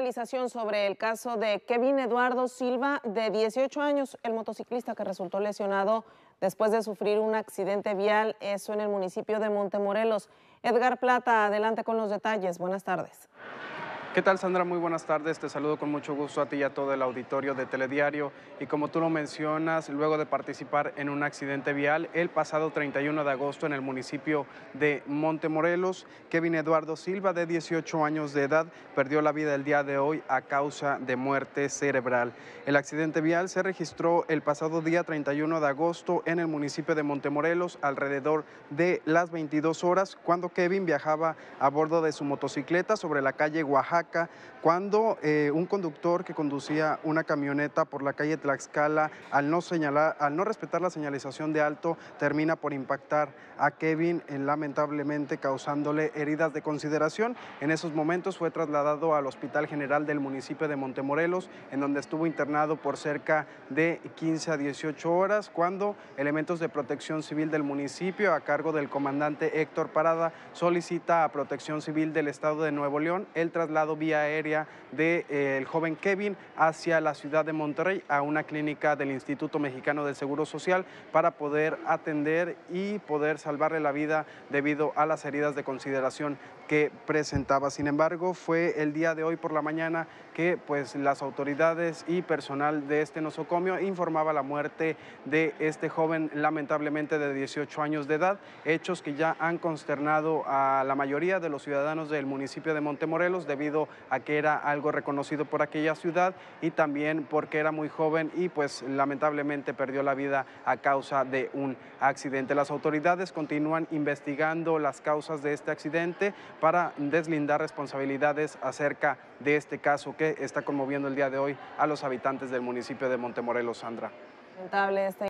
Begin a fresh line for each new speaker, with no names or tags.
Realización sobre el caso de Kevin Eduardo Silva, de 18 años, el motociclista que resultó lesionado después de sufrir un accidente vial, eso en el municipio de Montemorelos. Edgar Plata, adelante con los detalles. Buenas tardes.
¿Qué tal, Sandra? Muy buenas tardes. Te saludo con mucho gusto a ti y a todo el auditorio de Telediario. Y como tú lo mencionas, luego de participar en un accidente vial el pasado 31 de agosto en el municipio de Montemorelos, Kevin Eduardo Silva, de 18 años de edad, perdió la vida el día de hoy a causa de muerte cerebral. El accidente vial se registró el pasado día 31 de agosto en el municipio de Montemorelos, alrededor de las 22 horas, cuando Kevin viajaba a bordo de su motocicleta sobre la calle Oaxaca cuando eh, un conductor que conducía una camioneta por la calle Tlaxcala, al no, señalar, al no respetar la señalización de alto, termina por impactar a Kevin, eh, lamentablemente causándole heridas de consideración. En esos momentos fue trasladado al Hospital General del municipio de Montemorelos, en donde estuvo internado por cerca de 15 a 18 horas, cuando elementos de protección civil del municipio, a cargo del comandante Héctor Parada, solicita a Protección Civil del Estado de Nuevo León el traslado vía aérea del eh, joven Kevin hacia la ciudad de Monterrey a una clínica del Instituto Mexicano del Seguro Social para poder atender y poder salvarle la vida debido a las heridas de consideración que presentaba. Sin embargo, fue el día de hoy por la mañana que pues las autoridades y personal de este nosocomio informaba la muerte de este joven lamentablemente de 18 años de edad, hechos que ya han consternado a la mayoría de los ciudadanos del municipio de Montemorelos debido a que era algo reconocido por aquella ciudad y también porque era muy joven y pues lamentablemente perdió la vida a causa de un accidente. Las autoridades continúan investigando las causas de este accidente para deslindar responsabilidades acerca de este caso que está conmoviendo el día de hoy a los habitantes del municipio de Montemorelos, Sandra.
Este